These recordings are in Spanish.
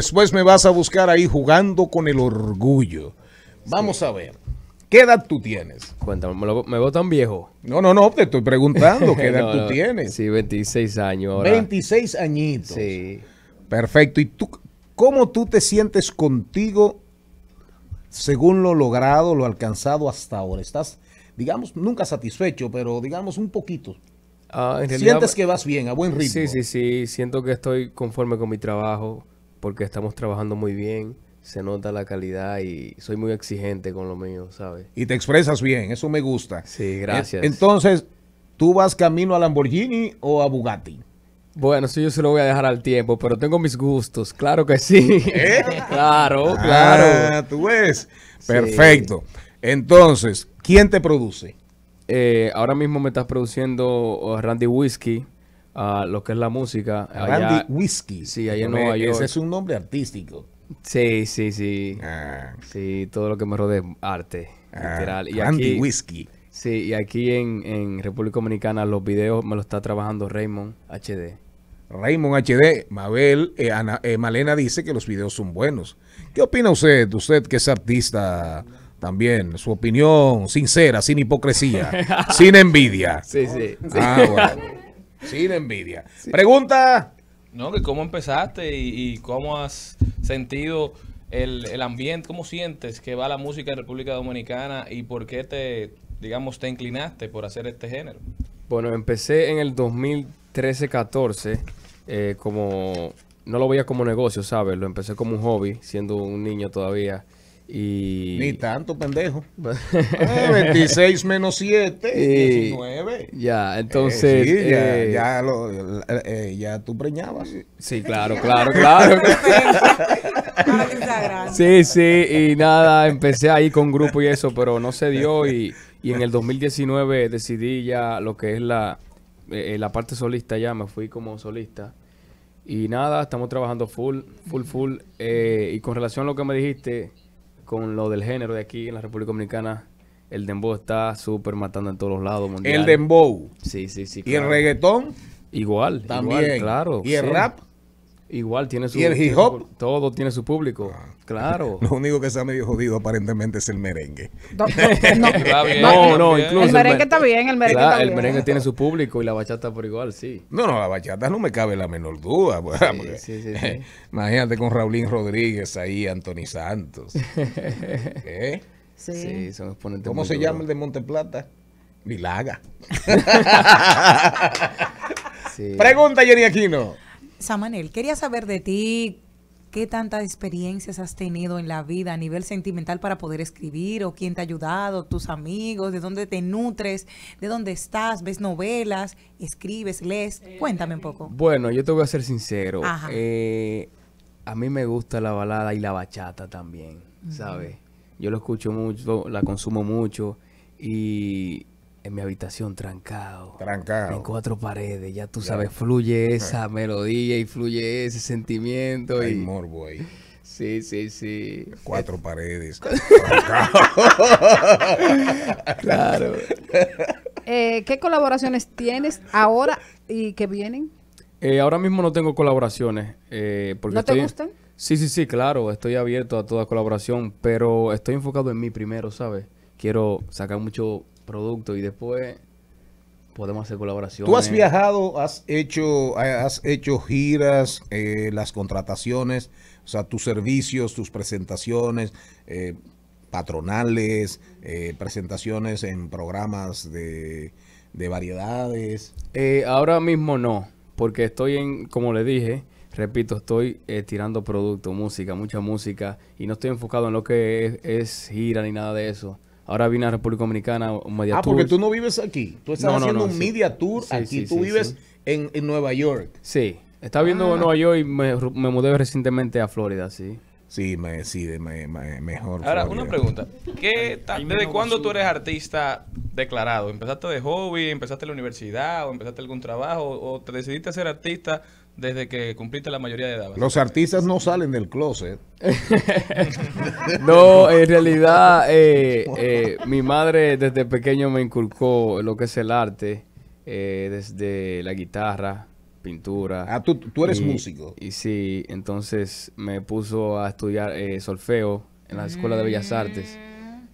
Después me vas a buscar ahí jugando con el orgullo. Vamos a ver. ¿Qué edad tú tienes? Cuéntame, ¿me, veo tan viejo? No, no, no, te estoy preguntando qué edad tú tienes. Sí, 26 años 26 añitos. Sí. Perfecto. ¿Y tú cómo tú te sientes contigo según lo logrado, lo alcanzado hasta ahora? ¿Estás, digamos, nunca satisfecho, pero digamos un poquito? Ah, ¿Sientes que vas bien, a buen ritmo? Sí, sí, sí. Siento que estoy conforme con mi trabajo porque estamos trabajando muy bien, se nota la calidad y soy muy exigente con lo mío, ¿sabes? Y te expresas bien, eso me gusta. Sí, gracias. Entonces, ¿tú vas camino a Lamborghini o a Bugatti? Bueno, sí, yo se lo voy a dejar al tiempo, pero tengo mis gustos, claro que sí. ¿Eh? claro, ah, claro. tú ves. Perfecto. Entonces, ¿quién te produce? Eh, ahora mismo me estás produciendo oh, Randy Whiskey lo que es la música. Randy Whiskey. Sí, ahí en Nueva York. Ese es un nombre artístico. Sí, sí, sí. Ah. Sí, todo lo que me rodea arte, ah, Randy Whiskey. Sí, y aquí en, en, República Dominicana los videos me lo está trabajando Raymond HD. Raymond HD, Mabel, eh, eh, Malena dice que los videos son buenos. ¿Qué opina usted, usted que es artista también? Su opinión sincera, sin hipocresía, sin envidia. Sí, sí. sí. Ah, sin envidia. Pregunta. No, que cómo empezaste y, cómo has sentido el, ambiente, cómo sientes que va la música en República Dominicana y por qué te, digamos, te inclinaste por hacer este género. Bueno, empecé en el 2013-14 eh, como, no lo veía como negocio, ¿sabes? Lo empecé como un hobby, siendo un niño todavía. Ni tanto, pendejo. 26 eh, menos 7, 19. Ya, eh, entonces. Eh, ya, tú preñabas. Sí, claro, claro, claro. sí, sí, y nada, empecé ahí con grupo y eso, pero no se dio. Y, en el 2019 decidí ya lo que es la, la parte solista, ya me fui como solista. Y nada, estamos trabajando full, full, full. y con relación a lo que me dijiste con lo del género de aquí en la República Dominicana, el dembow está súper matando en todos los lados. El dembow. Sí, sí, sí. ¿Y el reggaetón? Igual, también. Igual, claro. ¿Y el rap? Igual tiene su. ¿Y el hip hop? todo tiene su público. Ah. claro. Lo único que ha medio jodido aparentemente es el merengue. No, no, incluso. El merengue está bien, el merengue El merengue tiene su público y la bachata por igual, sí. No, no, la bachata no me cabe la menor duda. Pues, imagínate con Raulín Rodríguez ahí, Anthony Santos. ¿Eh? Sí. ¿Cómo se llama el de Monteplata? Milaga. Pregunta, Yeri Aquino. Samanel, quería saber de ti qué tantas experiencias has tenido en la vida a nivel sentimental para poder escribir o quién te ha ayudado, tus amigos, de dónde te nutres, de dónde estás, ves novelas, escribes, lees. Eh, Cuéntame un eh, poco. Bueno, yo te voy a ser sincero. Eh, a mí me gusta la balada y la bachata también, ¿sabes? Yo lo escucho mucho, la consumo mucho y en mi habitación trancado. Trancado. En cuatro paredes, ya tú sabes, fluye esa melodía y fluye ese sentimiento. Hay y... morbo ahí. Sí, sí, sí. Cuatro eh. paredes. claro. Eh, ¿Qué colaboraciones tienes ahora y que vienen? Eh, ahora mismo no tengo colaboraciones. ¿No te gustan? Sí, sí, sí, claro. Estoy abierto a toda colaboración, pero estoy enfocado en mí primero, ¿sabes? Quiero sacar mucho producto y después podemos hacer colaboración Tú has viajado, has hecho, has hecho giras, eh, las contrataciones, o sea, tus servicios, tus presentaciones. Eh, patronales, eh, presentaciones en programas de, variedades? ahora mismo no, porque estoy en, como le dije, repito, estoy tirando producto, música, mucha música, y no estoy enfocado en lo que es, es gira ni nada de eso. Ahora vine a República Dominicana, un media tour. Ah, porque tú no vives aquí. Tú estás haciendo un media tour aquí. tú vives en, Nueva York. Sí. Estaba viendo ah. Nueva York y me, mudé recientemente a Florida, sí. Sí, me, sí me, mejor. Ahora, una pregunta. ¿Qué ¿Desde cuándo tú eres artista declarado? ¿Empezaste de hobby? ¿Empezaste en la universidad? ¿O empezaste algún trabajo? ¿O te decidiste a ser artista? desde que cumpliste la mayoría de edad. Los artistas no salen del closet. no, en realidad eh, eh, mi madre desde pequeño me inculcó lo que es el arte, eh, desde la guitarra, pintura. Ah, tú, tú eres músico. Y sí, entonces me puso a estudiar solfeo en la Escuela de Bellas Artes.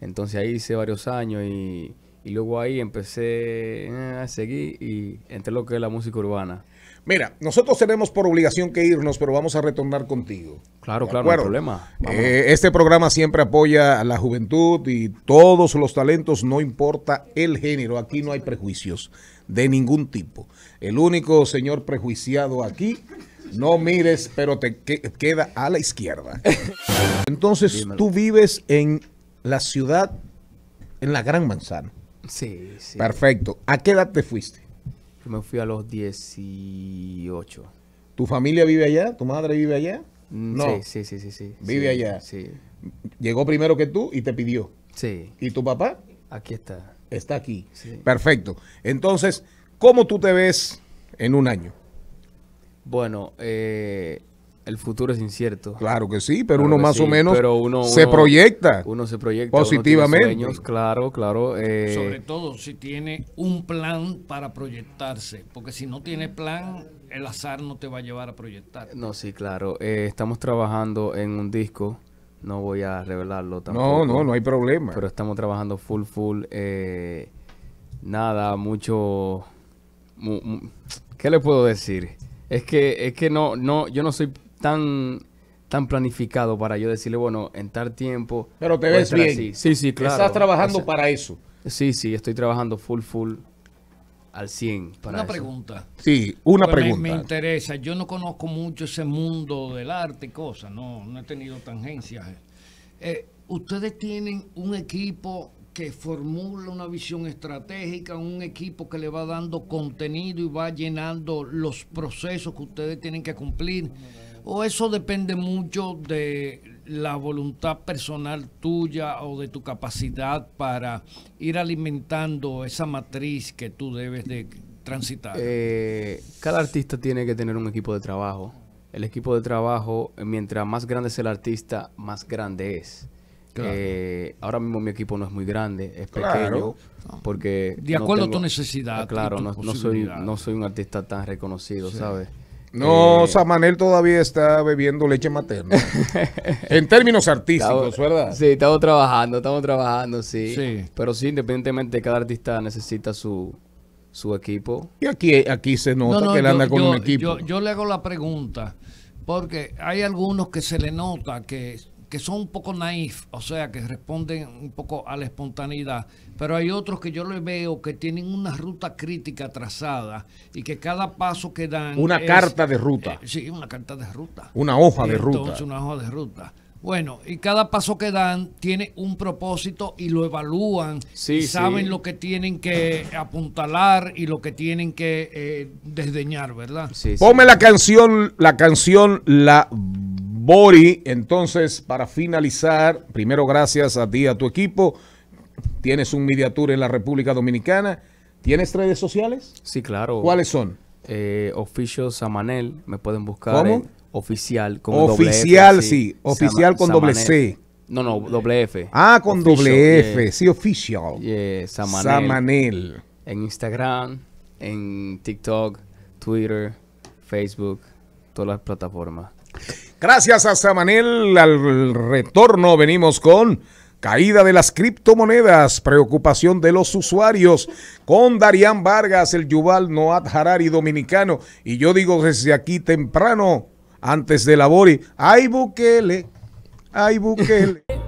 Entonces ahí hice varios años y, y luego ahí empecé a seguir y entré lo que es la música urbana. Mira, nosotros tenemos por obligación que irnos, pero vamos a retornar contigo. Claro, claro, no hay problema. Eh, este programa siempre apoya a la juventud y todos los talentos, no importa el género. Aquí no hay prejuicios de ningún tipo. El único señor prejuiciado aquí, no mires, pero te queda a la izquierda. Entonces, tú vives en la ciudad, en la Gran Manzana. Sí, sí. Perfecto. ¿A qué edad te fuiste? me fui a los 18. ¿Tu familia vive allá? ¿Tu madre vive allá? Mm, no. Sí, sí, sí, sí. sí. Vive allá. Sí. Llegó primero que tú y te pidió. Sí. ¿Y tu papá? Aquí está. Está aquí. Sí. Perfecto. Entonces, ¿cómo tú te ves en un año? Bueno, eh, el futuro es incierto. Claro que sí, pero uno más o menos se proyecta. Uno se proyecta positivamente. claro, claro. Eh, Sobre todo si tiene un plan para proyectarse, porque si no tiene plan, el azar no te va a llevar a proyectar. No, sí, claro. Eh, estamos trabajando en un disco, no voy a revelarlo tampoco. No, no, no hay problema. Pero estamos trabajando full, full. Eh, nada, mucho... ¿Qué le puedo decir? Es que, es que no, no, yo no soy tan tan planificado para yo decirle, bueno, en tal tiempo. Pero te ves bien. Sí, sí, claro. Estás trabajando para eso. Sí, sí, estoy trabajando full, full al 100. Para una pregunta. Sí, una pregunta. Me, interesa, yo no conozco mucho ese mundo del arte y cosas, no, no he tenido tangencias. Eh, ustedes tienen un equipo que formula una visión estratégica, un equipo que le va dando contenido y va llenando los procesos que ustedes tienen que cumplir. ¿O eso depende mucho de la voluntad personal tuya o de tu capacidad para ir alimentando esa matriz que tú debes de transitar? Eh, cada artista tiene que tener un equipo de trabajo. El equipo de trabajo, mientras más grande es el artista, más grande es. Eh, ahora mismo mi equipo no es muy grande, es pequeño. Porque de acuerdo a tu necesidad. Claro, no, soy, no soy un artista tan reconocido, ¿sabes? No, eh. Samanel todavía está bebiendo leche materna. en términos artísticos, ¿verdad? Sí, estamos trabajando, estamos trabajando, sí. Pero sí, independientemente, cada artista necesita su, equipo. Y aquí, aquí se nota que él anda con un equipo. yo le hago la pregunta, porque hay algunos que se le nota que que son un poco naif, o sea, que responden un poco a la espontaneidad, pero hay otros que yo les veo que tienen una ruta crítica trazada y que cada paso que dan... Una carta de ruta. Eh, sí, una carta de ruta. Una hoja de ruta. Una hoja de ruta. Bueno, y cada paso que dan tiene un propósito y lo evalúan. y saben lo que tienen que apuntalar y lo que tienen que eh, desdeñar, ¿verdad? Sí, Ponme la canción, la canción La Bori, entonces, para finalizar, primero gracias a ti a tu equipo. Tienes un media en la República Dominicana. ¿Tienes redes sociales? Sí, claro. ¿Cuáles son? Eh, Samanel, me pueden buscar. ¿Cómo? oficial con Oficial, doble F, sí. sí. Oficial con doble C. No, no, doble F. Ah, con doble F, sí, oficial. Samanel. Samanel. En Instagram, en TikTok, Twitter, Facebook, todas las plataformas. Gracias a Samanel. Al retorno venimos con caída de las criptomonedas, preocupación de los usuarios, con Darían Vargas, el Yuval Noat Harari dominicano. Y yo digo desde aquí temprano, antes de la Bori, ¡ay Bukele! ¡ay Bukele!